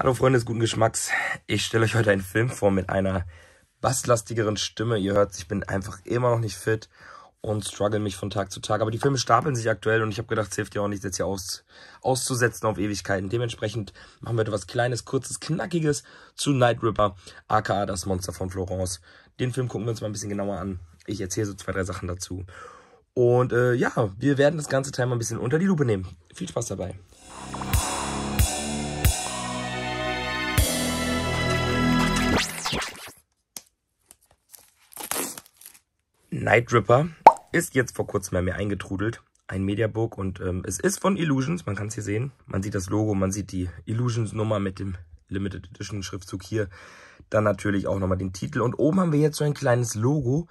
Hallo Freunde des guten Geschmacks. Ich stelle euch heute einen Film vor mit einer basslastigeren Stimme. Ihr hört, ich bin einfach immer noch nicht fit und struggle mich von Tag zu Tag. Aber die Filme stapeln sich aktuell und ich habe gedacht, es hilft ja auch nicht, jetzt hier aus, auszusetzen auf Ewigkeiten. Dementsprechend machen wir etwas Kleines, Kurzes, Knackiges zu Night Ripper, aka das Monster von Florence. Den Film gucken wir uns mal ein bisschen genauer an. Ich erzähle so zwei, drei Sachen dazu. Und äh, ja, wir werden das ganze Teil mal ein bisschen unter die Lupe nehmen. Viel Spaß dabei. Night Ripper ist jetzt vor kurzem bei mir eingetrudelt. Ein Mediabook und ähm, es ist von Illusions, man kann es hier sehen. Man sieht das Logo, man sieht die Illusions-Nummer mit dem Limited Edition Schriftzug hier. Dann natürlich auch nochmal den Titel. Und oben haben wir jetzt so ein kleines Logo,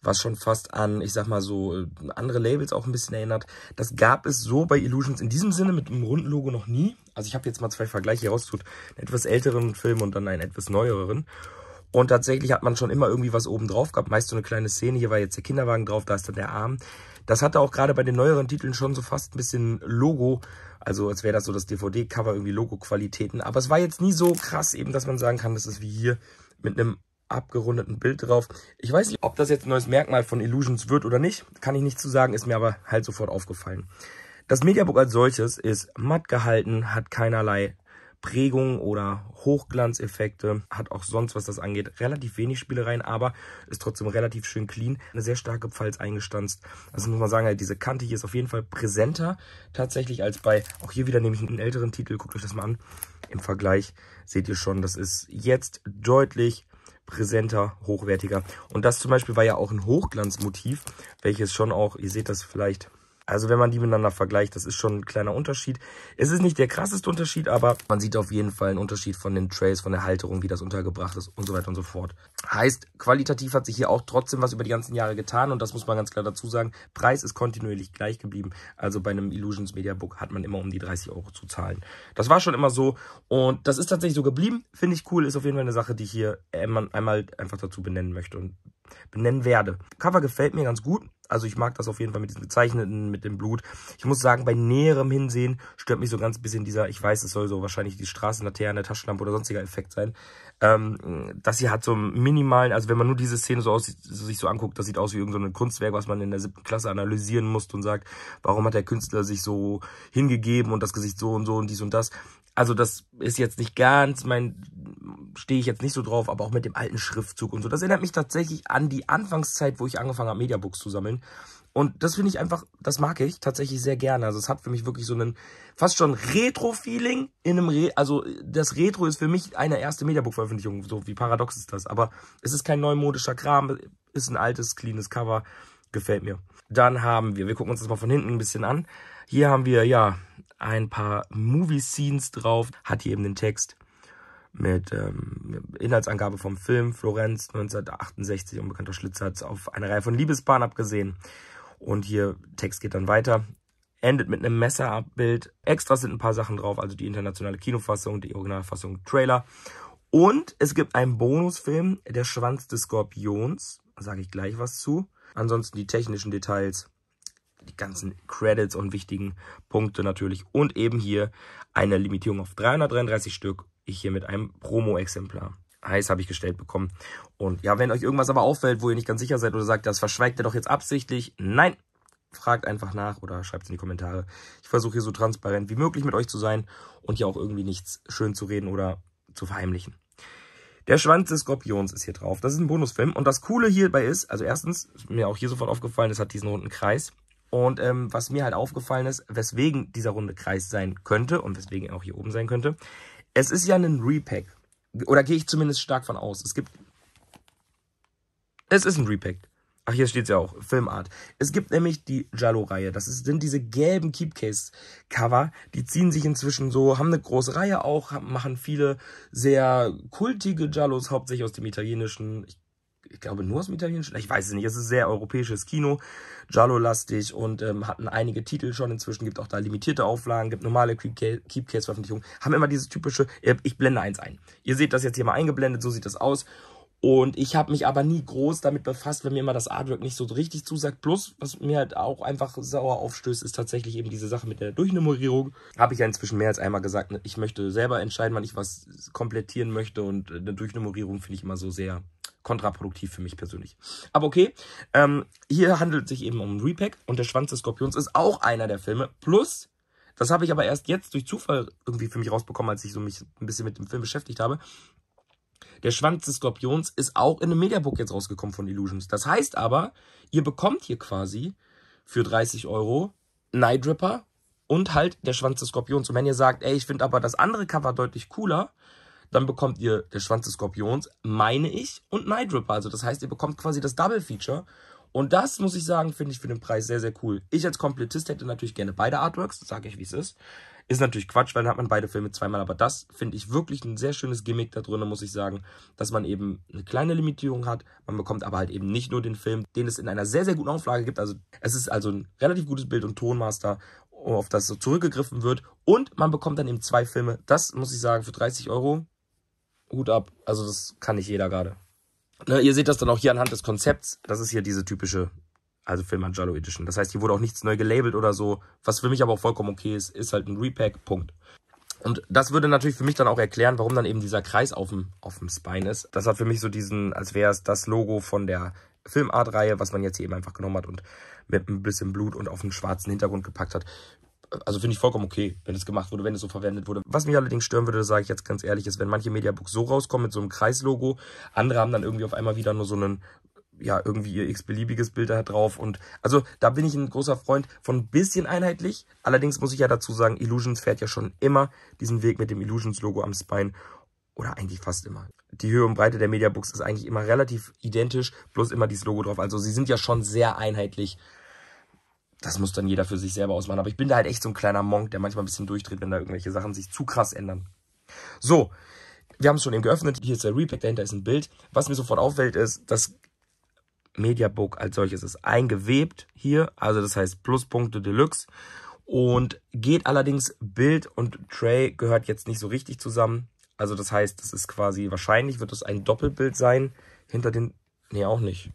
was schon fast an, ich sag mal so, äh, andere Labels auch ein bisschen erinnert. Das gab es so bei Illusions in diesem Sinne mit einem runden Logo noch nie. Also ich habe jetzt mal zwei Vergleiche rausgetut. Einen etwas älteren Film und dann einen etwas neueren. Und tatsächlich hat man schon immer irgendwie was oben drauf gehabt. Meist so eine kleine Szene. Hier war jetzt der Kinderwagen drauf, da ist dann der Arm. Das hatte auch gerade bei den neueren Titeln schon so fast ein bisschen Logo. Also als wäre das so das DVD-Cover irgendwie Logo-Qualitäten. Aber es war jetzt nie so krass eben, dass man sagen kann, das ist wie hier mit einem abgerundeten Bild drauf. Ich weiß nicht, ob das jetzt ein neues Merkmal von Illusions wird oder nicht. Kann ich nicht zu sagen, ist mir aber halt sofort aufgefallen. Das Mediabook als solches ist matt gehalten, hat keinerlei Prägung oder Hochglanzeffekte. Hat auch sonst, was das angeht, relativ wenig Spielereien, aber ist trotzdem relativ schön clean. Eine sehr starke Pfalz eingestanzt. Also muss man sagen, halt diese Kante hier ist auf jeden Fall präsenter tatsächlich als bei, auch hier wieder nehme ich einen älteren Titel, guckt euch das mal an. Im Vergleich seht ihr schon, das ist jetzt deutlich präsenter, hochwertiger. Und das zum Beispiel war ja auch ein Hochglanzmotiv, welches schon auch, ihr seht das vielleicht also wenn man die miteinander vergleicht, das ist schon ein kleiner Unterschied. Es ist nicht der krasseste Unterschied, aber man sieht auf jeden Fall einen Unterschied von den Trays, von der Halterung, wie das untergebracht ist und so weiter und so fort. Heißt, qualitativ hat sich hier auch trotzdem was über die ganzen Jahre getan und das muss man ganz klar dazu sagen. Preis ist kontinuierlich gleich geblieben. Also bei einem Illusions Media Book hat man immer um die 30 Euro zu zahlen. Das war schon immer so und das ist tatsächlich so geblieben. Finde ich cool, ist auf jeden Fall eine Sache, die ich hier äh, einmal einfach dazu benennen möchte und benennen werde. Cover gefällt mir ganz gut. Also ich mag das auf jeden Fall mit diesem gezeichneten, mit dem Blut. Ich muss sagen, bei näherem Hinsehen stört mich so ganz bisschen dieser, ich weiß, es soll so wahrscheinlich die Straßenlaterne, Taschenlampe oder sonstiger Effekt sein. Ähm, das hier hat so einen minimalen, also wenn man nur diese Szene so aus, sich so anguckt, das sieht aus wie irgendein so Kunstwerk, was man in der siebten Klasse analysieren muss und sagt, warum hat der Künstler sich so hingegeben und das Gesicht so und so und dies und das also das ist jetzt nicht ganz mein, stehe ich jetzt nicht so drauf, aber auch mit dem alten Schriftzug und so. Das erinnert mich tatsächlich an die Anfangszeit, wo ich angefangen habe, Mediabooks zu sammeln. Und das finde ich einfach, das mag ich tatsächlich sehr gerne. Also es hat für mich wirklich so einen fast schon Retro-Feeling in einem, Re also das Retro ist für mich eine erste Mediabook-Veröffentlichung. So wie paradox ist das. Aber es ist kein neumodischer Kram, ist ein altes, cleanes Cover, gefällt mir. Dann haben wir, wir gucken uns das mal von hinten ein bisschen an. Hier haben wir, ja, ein paar Movie-Scenes drauf, hat hier eben den Text mit ähm, Inhaltsangabe vom Film Florenz 1968, unbekannter Schlitzer hat es auf eine Reihe von Liebespaaren abgesehen. Und hier, Text geht dann weiter, endet mit einem Messerabbild. Extra sind ein paar Sachen drauf, also die internationale Kinofassung, die Originalfassung, Trailer. Und es gibt einen Bonusfilm, Der Schwanz des Skorpions, sage ich gleich was zu. Ansonsten die technischen Details die ganzen Credits und wichtigen Punkte natürlich. Und eben hier eine Limitierung auf 333 Stück. Ich hier mit einem Promo-Exemplar. Heiß habe ich gestellt bekommen. Und ja, wenn euch irgendwas aber auffällt, wo ihr nicht ganz sicher seid oder sagt, das verschweigt ihr doch jetzt absichtlich. Nein, fragt einfach nach oder schreibt es in die Kommentare. Ich versuche hier so transparent wie möglich mit euch zu sein und hier auch irgendwie nichts schön zu reden oder zu verheimlichen. Der Schwanz des Skorpions ist hier drauf. Das ist ein Bonusfilm. Und das Coole hierbei ist, also erstens, mir auch hier sofort aufgefallen, es hat diesen runden Kreis. Und ähm, was mir halt aufgefallen ist, weswegen dieser runde Kreis sein könnte und weswegen er auch hier oben sein könnte, es ist ja ein Repack. Oder gehe ich zumindest stark von aus. Es gibt... Es ist ein Repack. Ach, hier steht es ja auch, Filmart. Es gibt nämlich die Jallo-Reihe. Das sind diese gelben Keepcase-Cover. Die ziehen sich inzwischen so, haben eine große Reihe auch, machen viele sehr kultige Jallos, hauptsächlich aus dem Italienischen. Ich ich glaube, nur aus dem Italienischen. Ich weiß es nicht. Es ist sehr europäisches Kino, Giallo-lastig und ähm, hatten einige Titel schon inzwischen. Gibt auch da limitierte Auflagen, gibt normale Keepcase-Veröffentlichungen. Haben immer dieses typische, äh, ich blende eins ein. Ihr seht das jetzt hier mal eingeblendet, so sieht das aus. Und ich habe mich aber nie groß damit befasst, wenn mir immer das Artwork nicht so richtig zusagt. Plus, was mir halt auch einfach sauer aufstößt, ist tatsächlich eben diese Sache mit der Durchnummerierung. Habe ich ja inzwischen mehr als einmal gesagt, ne? ich möchte selber entscheiden, wann ich was komplettieren möchte. Und äh, eine Durchnummerierung finde ich immer so sehr kontraproduktiv für mich persönlich. Aber okay, ähm, hier handelt es sich eben um ein Repack und der Schwanz des Skorpions ist auch einer der Filme. Plus, das habe ich aber erst jetzt durch Zufall irgendwie für mich rausbekommen, als ich so mich ein bisschen mit dem Film beschäftigt habe. Der Schwanz des Skorpions ist auch in einem Mediabook jetzt rausgekommen von Illusions. Das heißt aber, ihr bekommt hier quasi für 30 Euro Night Ripper und halt der Schwanz des Skorpions. Und wenn ihr sagt, ey, ich finde aber das andere Cover deutlich cooler, dann bekommt ihr der Schwanz des Skorpions, meine ich, und Night Ripper. Also das heißt, ihr bekommt quasi das Double Feature. Und das, muss ich sagen, finde ich für den Preis sehr, sehr cool. Ich als Komplettist hätte natürlich gerne beide Artworks, sage ich, wie es ist. Ist natürlich Quatsch, weil dann hat man beide Filme zweimal, aber das finde ich wirklich ein sehr schönes Gimmick da drin, muss ich sagen, dass man eben eine kleine Limitierung hat. Man bekommt aber halt eben nicht nur den Film, den es in einer sehr, sehr guten Auflage gibt. Also es ist also ein relativ gutes Bild- und Tonmaster, auf das so zurückgegriffen wird. Und man bekommt dann eben zwei Filme. Das muss ich sagen, für 30 Euro Hut ab. Also das kann nicht jeder gerade. Ne, ihr seht das dann auch hier anhand des Konzepts. Das ist hier diese typische, also Angelo Edition. Das heißt, hier wurde auch nichts neu gelabelt oder so. Was für mich aber auch vollkommen okay ist, ist halt ein Repack, Punkt. Und das würde natürlich für mich dann auch erklären, warum dann eben dieser Kreis auf dem, auf dem Spine ist. Das hat für mich so diesen, als wäre es das Logo von der Filmart-Reihe, was man jetzt hier eben einfach genommen hat und mit ein bisschen Blut und auf einen schwarzen Hintergrund gepackt hat also finde ich vollkommen okay, wenn es gemacht wurde, wenn es so verwendet wurde. Was mich allerdings stören würde, sage ich jetzt ganz ehrlich, ist, wenn manche Mediabooks so rauskommen mit so einem Kreislogo, andere haben dann irgendwie auf einmal wieder nur so einen ja, irgendwie ihr x-beliebiges Bild da drauf. Und also da bin ich ein großer Freund von ein bisschen einheitlich. Allerdings muss ich ja dazu sagen, Illusions fährt ja schon immer diesen Weg mit dem Illusions-Logo am Spine. Oder eigentlich fast immer. Die Höhe und Breite der Mediabooks ist eigentlich immer relativ identisch, bloß immer dieses Logo drauf. Also sie sind ja schon sehr einheitlich das muss dann jeder für sich selber ausmachen. Aber ich bin da halt echt so ein kleiner Monk, der manchmal ein bisschen durchdreht, wenn da irgendwelche Sachen sich zu krass ändern. So, wir haben es schon eben geöffnet. Hier ist der Repack, dahinter ist ein Bild. Was mir sofort auffällt, ist, das Mediabook als solches ist eingewebt hier. Also das heißt Pluspunkte Deluxe. Und geht allerdings, Bild und Tray gehört jetzt nicht so richtig zusammen. Also das heißt, das ist quasi, wahrscheinlich wird es ein Doppelbild sein. Hinter den, nee, auch nicht.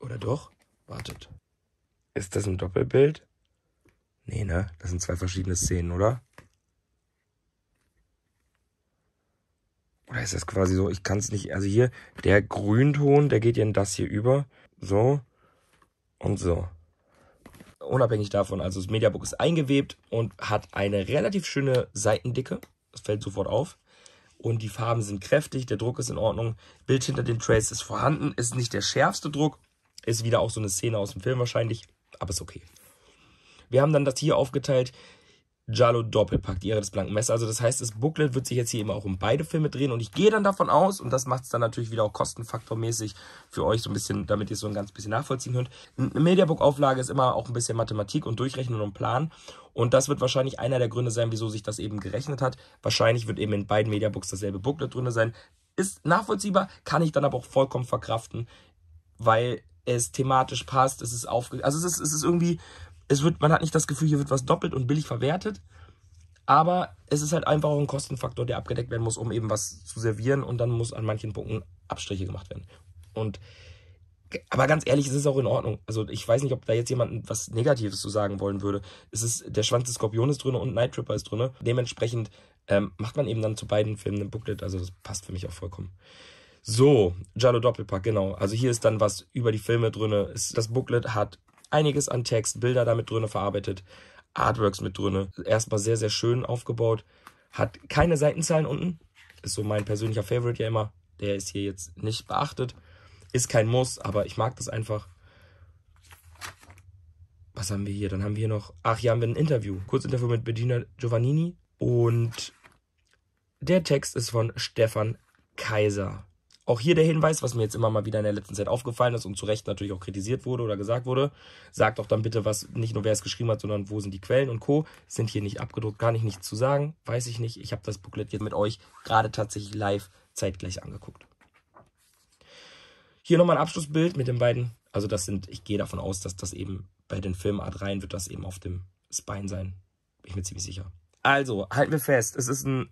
Oder doch? Wartet. Ist das ein Doppelbild? Nee, ne? Das sind zwei verschiedene Szenen, oder? Oder ist das quasi so, ich kann es nicht, also hier, der Grünton, der geht ja in das hier über. So und so. Unabhängig davon, also das Mediabook ist eingewebt und hat eine relativ schöne Seitendicke. Das fällt sofort auf. Und die Farben sind kräftig, der Druck ist in Ordnung. Bild hinter den Trace ist vorhanden, ist nicht der schärfste Druck, ist wieder auch so eine Szene aus dem Film wahrscheinlich, aber ist okay. Wir haben dann das hier aufgeteilt. Jalo Doppelpack, die Ehre des blanken Messers. Also das heißt, das Booklet wird sich jetzt hier immer auch um beide Filme drehen und ich gehe dann davon aus, und das macht es dann natürlich wieder auch kostenfaktormäßig für euch so ein bisschen, damit ihr es so ein ganz bisschen nachvollziehen könnt. Eine Mediabook-Auflage ist immer auch ein bisschen Mathematik und Durchrechnen und Plan und das wird wahrscheinlich einer der Gründe sein, wieso sich das eben gerechnet hat. Wahrscheinlich wird eben in beiden Mediabooks dasselbe Booklet drin sein. Ist nachvollziehbar, kann ich dann aber auch vollkommen verkraften, weil es thematisch passt, es ist aufge... Also es ist, es ist irgendwie, es wird, man hat nicht das Gefühl, hier wird was doppelt und billig verwertet, aber es ist halt einfach auch ein Kostenfaktor, der abgedeckt werden muss, um eben was zu servieren und dann muss an manchen Punkten Abstriche gemacht werden. Und aber ganz ehrlich, es ist auch in Ordnung. Also ich weiß nicht, ob da jetzt jemand was Negatives zu sagen wollen würde. Es ist, der Schwanz des Skorpions ist drin und Night Tripper ist drin. Ne? Dementsprechend ähm, macht man eben dann zu beiden Filmen ein Booklet. Also das passt für mich auch vollkommen. So, Giallo Doppelpack, genau. Also hier ist dann was über die Filme drinne. Das Booklet hat einiges an Text, Bilder damit drinne verarbeitet, Artworks mit drinne. Erstmal sehr, sehr schön aufgebaut. Hat keine Seitenzahlen unten. Ist so mein persönlicher Favorite ja immer. Der ist hier jetzt nicht beachtet. Ist kein Muss, aber ich mag das einfach. Was haben wir hier? Dann haben wir noch, ach, hier haben wir ein Interview. Kurzinterview mit Bedina Giovannini. Und der Text ist von Stefan Kaiser. Auch hier der Hinweis, was mir jetzt immer mal wieder in der letzten Zeit aufgefallen ist und zu Recht natürlich auch kritisiert wurde oder gesagt wurde, sagt auch dann bitte was, nicht nur wer es geschrieben hat, sondern wo sind die Quellen und Co. Sind hier nicht abgedruckt, gar nicht nichts zu sagen, weiß ich nicht. Ich habe das Booklet jetzt mit euch gerade tatsächlich live zeitgleich angeguckt. Hier nochmal ein Abschlussbild mit den beiden. Also das sind, ich gehe davon aus, dass das eben bei den Filmen Art rein wird das eben auf dem Spine sein. Bin ich mir ziemlich sicher. Also, halten wir fest, es ist ein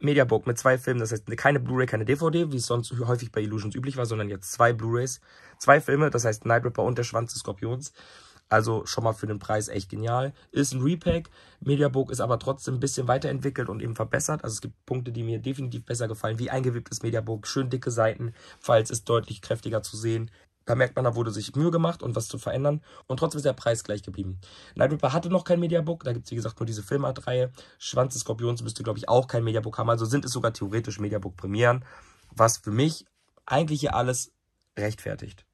Mediabook mit zwei Filmen, das heißt keine Blu-ray, keine DVD, wie es sonst häufig bei Illusions üblich war, sondern jetzt zwei Blu-rays, zwei Filme, das heißt Night Ripper und der Schwanz des Skorpions. Also schon mal für den Preis echt genial. Ist ein Repack. Mediabook ist aber trotzdem ein bisschen weiterentwickelt und eben verbessert. Also es gibt Punkte, die mir definitiv besser gefallen, wie eingewebtes Mediabook, schön dicke Seiten, falls ist deutlich kräftiger zu sehen. Da merkt man, da wurde sich Mühe gemacht und um was zu verändern. Und trotzdem ist der Preis gleich geblieben. Night Ripper hatte noch kein Mediabook. Da gibt es, wie gesagt, nur diese Filmart-Reihe. Schwanz des Skorpions müsste, glaube ich, auch kein Mediabook haben. Also sind es sogar theoretisch Mediabook-Premieren. Was für mich eigentlich hier alles rechtfertigt.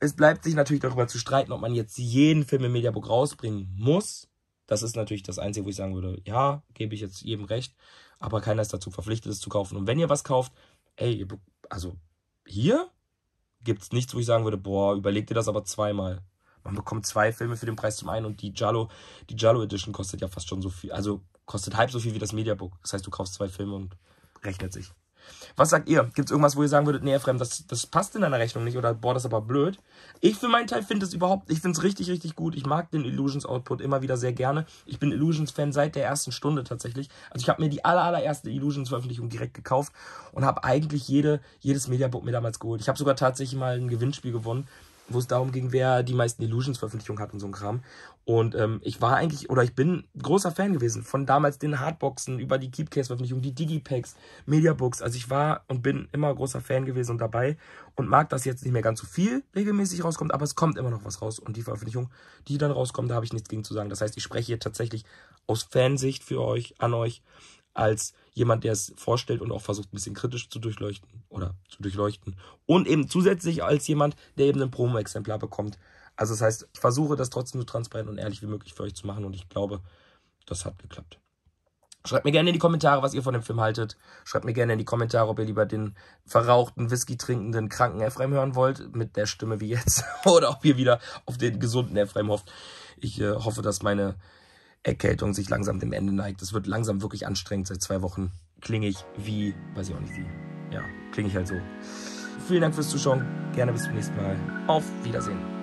Es bleibt sich natürlich darüber zu streiten, ob man jetzt jeden Film im Mediabook rausbringen muss. Das ist natürlich das Einzige, wo ich sagen würde, ja, gebe ich jetzt jedem recht. Aber keiner ist dazu verpflichtet, es zu kaufen. Und wenn ihr was kauft, ey, also hier gibt's nichts, wo ich sagen würde, boah, überleg dir das aber zweimal. Man bekommt zwei Filme für den Preis zum einen und die Jallo, die Jallo Edition kostet ja fast schon so viel, also kostet halb so viel wie das Mediabook. Das heißt, du kaufst zwei Filme und rechnet sich. Was sagt ihr? Gibt es irgendwas, wo ihr sagen würdet, nee, Fremd, das, das passt in deiner Rechnung nicht oder boah, das ist aber blöd? Ich für meinen Teil finde es überhaupt, ich finde es richtig, richtig gut. Ich mag den Illusions-Output immer wieder sehr gerne. Ich bin Illusions-Fan seit der ersten Stunde tatsächlich. Also ich habe mir die aller, allererste Illusions-Veröffentlichung direkt gekauft und habe eigentlich jede, jedes Mediabook mir damals geholt. Ich habe sogar tatsächlich mal ein Gewinnspiel gewonnen wo es darum ging, wer die meisten Illusions-Veröffentlichungen hat und so ein Kram. Und ähm, ich war eigentlich, oder ich bin großer Fan gewesen von damals den Hardboxen, über die Keepcase-Veröffentlichungen, die Digipacks, Mediabooks. Also ich war und bin immer großer Fan gewesen und dabei und mag, dass jetzt nicht mehr ganz so viel regelmäßig rauskommt, aber es kommt immer noch was raus. Und die Veröffentlichung, die dann rauskommt, da habe ich nichts gegen zu sagen. Das heißt, ich spreche hier tatsächlich aus Fansicht für euch, an euch als jemand, der es vorstellt und auch versucht, ein bisschen kritisch zu durchleuchten oder zu durchleuchten. Und eben zusätzlich als jemand, der eben ein Promo-Exemplar bekommt. Also das heißt, ich versuche das trotzdem so transparent und ehrlich wie möglich für euch zu machen und ich glaube, das hat geklappt. Schreibt mir gerne in die Kommentare, was ihr von dem Film haltet. Schreibt mir gerne in die Kommentare, ob ihr lieber den verrauchten, Whisky trinkenden, kranken Ephraim hören wollt, mit der Stimme wie jetzt, oder ob ihr wieder auf den gesunden Ephraim hofft. Ich äh, hoffe, dass meine Erkältung sich langsam dem Ende neigt. Es wird langsam wirklich anstrengend. Seit zwei Wochen klinge ich wie, weiß ich auch nicht wie. Ja, klinge ich halt so. Vielen Dank fürs Zuschauen. Gerne bis zum nächsten Mal. Auf Wiedersehen.